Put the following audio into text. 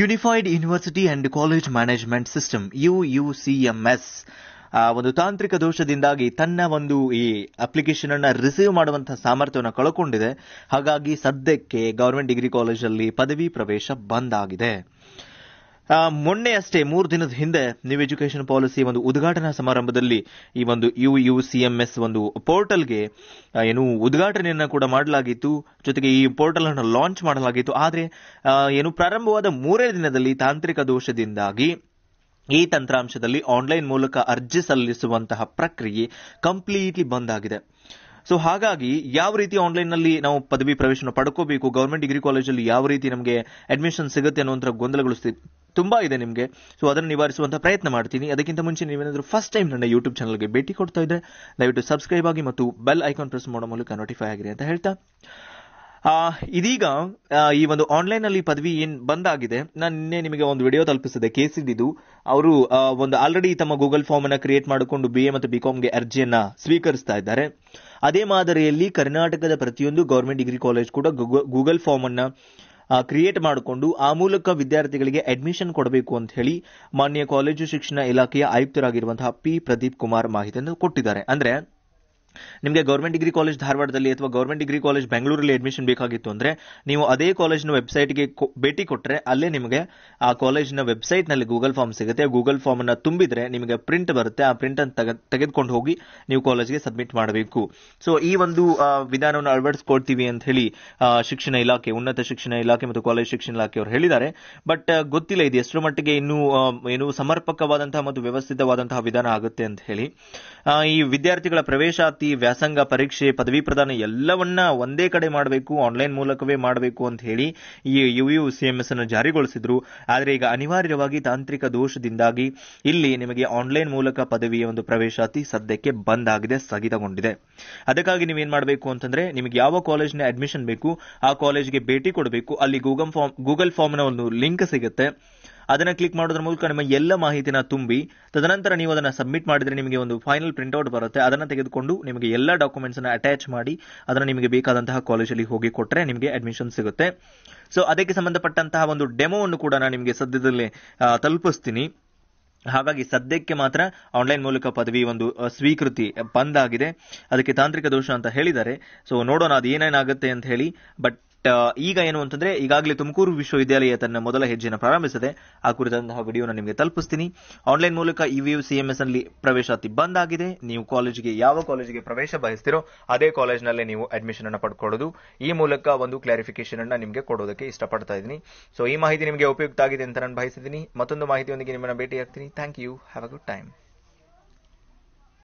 unified university and college management system UUCMS ಒಂದು ತಾಂತ್ರಿಕ ದೋಷದಿಂದಾಗಿ ತನ್ನ ಒಂದು ಈ ಅಪ್ಲಿಕೇಶನ್ ಅನ್ನು ರಿಸೀವ್ ಮಾಡುವಂತಹ ಸಾಮರ್ಥ್ಯವನ್ನು ಕಳಕೊಂಡಿದೆ ಹಾಗಾಗಿ ಸದ್ಯಕ್ಕೆ ಗವರ್ಮೆಂಟ್ ಡಿಗ್ರಿ ಕಾಲೇಜಲ್ಲಿ ಪದವಿ ಪ್ರವೇಶ ಬಂದ್ ಆಗಿದೆ ಮೊನ್ನೆ ಅಷ್ಟೇ ಮೂರು ದಿನದ ಹಿಂದೆ ನ್ಯೂ ಎಜುಕೇಶನ್ ಪಾಲಿಸಿ ಒಂದು ಉದ್ಘಾಟನಾ ಸಮಾರಂಭದಲ್ಲಿ ಈ ಒಂದು U U C M S ಒಂದು ಪೋರ್ಟಲ್ಗೆ ಏನು ಉದ್ಘಾಟನೆಯನ್ನು ಕೂಡ ಮಾಡಲಾಗಿತ್ತು ಜೊತೆಗೆ ಈ ಪೋರ್ಟಲ್ ಅನ್ನು ಲಾಂಚ್ ಮಾಡಲಾಗಿತ್ತು ಆದರೆ ಏನು ಪ್ರಾರಂಭವಾದ ಮೂರೇ ದಿನದಲ್ಲಿ ತಾಂತ್ರಿಕ ದೋಷದಿಂದಾಗಿ ಈ ತಂತ್ರಾಂಶದಲ್ಲಿ ಆನ್ಲೈನ್ ಮೂಲಕ ಅರ್ಜಿ ಸಲ್ಲಿಸುವಂತಹ ಪ್ರಕ್ರಿಯೆ ಕಂಪ್ಲೀಟ್ಲಿ ಬಂದ್ ಆಗಿದೆ ಸೊ ಹಾಗಾಗಿ ಯಾವ ರೀತಿ ಆನ್ಲೈನ್ ನಲ್ಲಿ ನಾವು ಪದವಿ ಪ್ರವೇಶನ ಪಡ್ಕೋಬೇಕು ಗೌರ್ಮೆಂಟ್ ಡಿಗ್ರಿ ಕಾಲೇಜಲ್ಲಿ ಯಾವ ರೀತಿ ನಮಗೆ ಅಡ್ಮಿಷನ್ ಸಿಗುತ್ತೆ ಅನ್ನುವಂಥ ಗೊಂದಲಗಳು ತುಂಬಾ ಇದೆ ನಿಮಗೆ ಸೊ ಅದನ್ನು ನಿವಾರಿಸುವಂಥ ಪ್ರಯತ್ನ ಮಾಡ್ತೀನಿ ಅದಕ್ಕಿಂತ ಮುಂಚೆ ನೀವೇನಾದರೂ ಫಸ್ಟ್ ಟೈಮ್ ನನ್ನ ಯೂಟ್ಯೂಬ್ ಚಾನಲ್ಗೆ ಭೇಟಿ ಕೊಡ್ತಾ ಇದ್ದರೆ ದಯವಿಟ್ಟು ಸಬ್ಸ್ಕ್ರೈಬ್ ಆಗಿ ಮತ್ತು ಬೆಲ್ ಐಕಾನ್ ಪ್ರೆಸ್ ಮಾಡೋ ಮೂಲಕ ನೋಟಿಫೈ ಆಗಿರಿ ಅಂತ ಹೇಳ್ತಾ ಇದೀಗ ಈ ಒಂದು ಆನ್ಲೈನಲ್ಲಿ ಪದವಿ ಏನ್ ಬಂದಾಗಿದೆ ನಾನು ನಿನ್ನೆ ನಿಮಗೆ ಒಂದು ವಿಡಿಯೋ ತಲುಪಿಸಿದೆ ಕೆ ಸಿದ್ದು ಅವರು ಒಂದು ಆಲ್ರೆಡಿ ತಮ್ಮ ಗೂಗಲ್ ಫಾರ್ಮ್ ಅನ್ನ ಕ್ರಿಯೇಟ್ ಮಾಡಿಕೊಂಡು ಬಿ ಎ ಮತ್ತು ಬಿಕಾಮ್ಗೆ ಅರ್ಜಿಯನ್ನ ಸ್ವೀಕರಿಸ್ತಾ ಇದ್ದಾರೆ ಅದೇ ಮಾದರಿಯಲ್ಲಿ ಕರ್ನಾಟಕದ ಪ್ರತಿಯೊಂದು ಗೌರ್ಮೆಂಟ್ ಡಿಗ್ರಿ ಕಾಲೇಜ್ ಕೂಡ ಗೂಗಲ್ ಫಾರ್ಮ್ ಅನ್ನ ಕ್ರಿಯೇಟ್ ಮಾಡಿಕೊಂಡು ಆ ಮೂಲಕ ವಿದ್ಯಾರ್ಥಿಗಳಿಗೆ ಅಡ್ಮಿಷನ್ ಕೊಡಬೇಕು ಅಂತ ಹೇಳಿ ಮಾನ್ಯ ಕಾಲೇಜು ಶಿಕ್ಷಣ ಇಲಾಖೆಯ ಆಯುಕ್ತರಾಗಿರುವಂತಹ ಪಿ ಪ್ರದೀಪ್ ಕುಮಾರ್ ಮಾಹಿತಿಯನ್ನು ಕೊಟ್ಟಿದ್ದಾರೆ ಅಂದ್ರೆ ನಿಮಗೆ ಗೌರ್ಮೆಂಟ್ ಡಿಗ್ರಿ ಕಾಲೇಜ್ ಧಾರವಾಡದಲ್ಲಿ ಅಥವಾ ಗೌರ್ಮೆಂಟ್ ಡಿಗ್ರಿ ಕಾಲೇಜ್ ಬೆಂಗಳೂರಲ್ಲಿ ಅಡ್ಮಿಷನ್ ಬೇಕಾಗಿತ್ತು ಅಂದರೆ ನೀವು ಅದೇ ಕಾಲೇಜ್ನ ವೆಬ್ಸೈಟ್ಗೆ ಭೇಟಿ ಕೊಟ್ಟರೆ ಅಲ್ಲೇ ನಿಮಗೆ ಆ ಕಾಲೇಜ್ನ ವೆಬ್ಸೈಟ್ನಲ್ಲಿ ಗೂಗಲ್ ಫಾರ್ಮ್ ಸಿಗುತ್ತೆ ಗೂಗಲ್ ಫಾರ್ಮ್ ಅನ್ನು ತುಂಬಿದ್ರೆ ನಿಮಗೆ ಪ್ರಿಂಟ್ ಬರುತ್ತೆ ಆ ಪ್ರಿಂಟ್ ಅನ್ನು ತೆಗೆದುಕೊಂಡು ಹೋಗಿ ನೀವು ಕಾಲೇಜ್ಗೆ ಸಬ್ಮಿಟ್ ಮಾಡಬೇಕು ಸೊ ಈ ಒಂದು ವಿಧಾನವನ್ನು ಅಳವಡಿಸ್ಕೊಳ್ತೀವಿ ಅಂತ ಹೇಳಿ ಶಿಕ್ಷಣ ಇಲಾಖೆ ಉನ್ನತ ಶಿಕ್ಷಣ ಇಲಾಖೆ ಮತ್ತು ಕಾಲೇಜ್ ಶಿಕ್ಷಣ ಇಲಾಖೆ ಅವರು ಹೇಳಿದ್ದಾರೆ ಬಟ್ ಗೊತ್ತಿಲ್ಲ ಇದು ಎಷ್ಟರ ಮಟ್ಟಿಗೆ ಇನ್ನೂ ಏನು ಸಮರ್ಪಕವಾದಂತಹ ಮತ್ತು ವ್ಯವಸ್ಥಿತವಾದಂತಹ ವಿಧಾನ ಆಗುತ್ತೆ ಅಂತ ಹೇಳಿ ಈ ವಿದ್ಯಾರ್ಥಿಗಳ ಪ್ರವೇಶಾತಿ ವ್ಯಾಸಂಗ ಪರೀಕ್ಷೆ ಪದವಿ ಪ್ರದಾನ ಎಲ್ಲವನ್ನ ಒಂದೇ ಕಡೆ ಮಾಡಬೇಕು ಆನ್ಲೈನ್ ಮೂಲಕವೇ ಮಾಡಬೇಕು ಅಂತ ಹೇಳಿ ಈ ಯು ಸಿಎಂಎಸ್ ಅನ್ನು ಜಾರಿಗೊಳಿಸಿದ್ರು ಆದರೆ ಈಗ ಅನಿವಾರ್ಯವಾಗಿ ತಾಂತ್ರಿಕ ದೋಷದಿಂದಾಗಿ ಇಲ್ಲಿ ನಿಮಗೆ ಆನ್ಲೈನ್ ಮೂಲಕ ಪದವಿಯ ಒಂದು ಪ್ರವೇಶಾತಿ ಸದ್ಯಕ್ಕೆ ಬಂದ್ ಆಗಿದೆ ಸ್ಥಗಿತಗೊಂಡಿದೆ ಅದಕ್ಕಾಗಿ ನೀವೇನ್ ಮಾಡಬೇಕು ಅಂತಂದ್ರೆ ನಿಮಗೆ ಯಾವ ಕಾಲೇಜ್ನ ಅಡ್ಮಿಷನ್ ಬೇಕು ಆ ಕಾಲೇಜ್ಗೆ ಭೇಟಿ ಕೊಡಬೇಕು ಅಲ್ಲಿ ಗೂಗಲ್ ಫಾರ್ಮ್ ಗೂಗಲ್ ಫಾರ್ಮ್ನ ಒಂದು ಲಿಂಕ್ ಸಿಗುತ್ತೆ ಅದನ್ನು ಕ್ಲಿಕ್ ಮಾಡೋದ್ರ ಮೂಲಕ ನಿಮ್ಮ ಎಲ್ಲ ಮಾಹಿತಿನ ತುಂಬಿ ತದನಂತರ ನೀವು ಅದನ್ನು ಸಬ್ಮಿಟ್ ಮಾಡಿದರೆ ನಿಮಗೆ ಒಂದು ಫೈನಲ್ ಪ್ರಿಂಟ್ಔಟ್ ಬರುತ್ತೆ ಅದನ್ನು ತೆಗೆದುಕೊಂಡು ನಿಮಗೆ ಎಲ್ಲ ಡಾಕ್ಯುಮೆಂಟ್ಸನ್ನು ಅಟ್ಯಾಚ್ ಮಾಡಿ ಅದನ್ನು ನಿಮಗೆ ಬೇಕಾದಂತಹ ಕಾಲೇಜಲ್ಲಿ ಹೋಗಿ ಕೊಟ್ಟರೆ ನಿಮಗೆ ಅಡ್ಮಿಷನ್ ಸಿಗುತ್ತೆ ಸೊ ಅದಕ್ಕೆ ಸಂಬಂಧಪಟ್ಟಂತಹ ಒಂದು ಡೆಮೋವನ್ನು ಕೂಡ ನಾನು ನಿಮಗೆ ಸದ್ಯದಲ್ಲೇ ತಲುಪಿಸ್ತೀನಿ ಹಾಗಾಗಿ ಸದ್ಯಕ್ಕೆ ಮಾತ್ರ ಆನ್ಲೈನ್ ಮೂಲಕ ಪದವಿ ಒಂದು ಸ್ವೀಕೃತಿ ಬಂದಾಗಿದೆ ಅದಕ್ಕೆ ತಾಂತ್ರಿಕ ದೋಷ ಅಂತ ಹೇಳಿದ್ದಾರೆ ಸೊ ನೋಡೋಣ ಅದು ಏನೇನಾಗುತ್ತೆ ಅಂತ ಹೇಳಿ ಬಟ್ ಬಟ್ ಈಗ ಏನು ಅಂತಂದ್ರೆ ಈಗಾಗಲೇ ತುಮಕೂರು ವಿಶ್ವವಿದ್ಯಾಲಯ ತನ್ನ ಮೊದಲ ಹೆಜ್ಜೆಯನ್ನು ಪ್ರಾರಂಭಿಸಿದೆ ಆ ಕುರಿತಂತಹ ವಿಡಿಯೋನ ನಿಮಗೆ ತಲುಪಿಸ್ತೀನಿ ಆನ್ಲೈನ್ ಮೂಲಕ ಇವಿಯು ಸಿಎಂಎಸ್ ನಲ್ಲಿ ಪ್ರವೇಶಾತಿ ಬಂದ್ ಆಗಿದೆ ನೀವು ಕಾಲೇಜಿಗೆ ಯಾವ ಕಾಲೇಜಿಗೆ ಪ್ರವೇಶ ಬಯಸ್ತಿರೋ ಅದೇ ಕಾಲೇಜ್ನಲ್ಲೇ ನೀವು ಅಡ್ಮಿಷನ್ ಅನ್ನು ಪಡ್ಕೊಳ್ಳೋದು ಈ ಮೂಲಕ ಒಂದು ಕ್ಲಾರಿಫಿಕೇಶನ್ ಅನ್ನ ನಿಮಗೆ ಕೊಡೋದಕ್ಕೆ ಇಷ್ಟಪಡ್ತಾ ಇದ್ದೀನಿ ಸೊ ಈ ಮಾಹಿತಿ ನಿಮಗೆ ಉಪಯುಕ್ತ ಆಗಿದೆ ಅಂತ ನಾನು ಬಯಸಿದ್ದೀನಿ ಮತ್ತೊಂದು ಮಾಹಿತಿಯೊಂದಿಗೆ ನಿಮ್ಮನ್ನು ಭೇಟಿಯಾಗ್ತೀನಿ thank you have a good time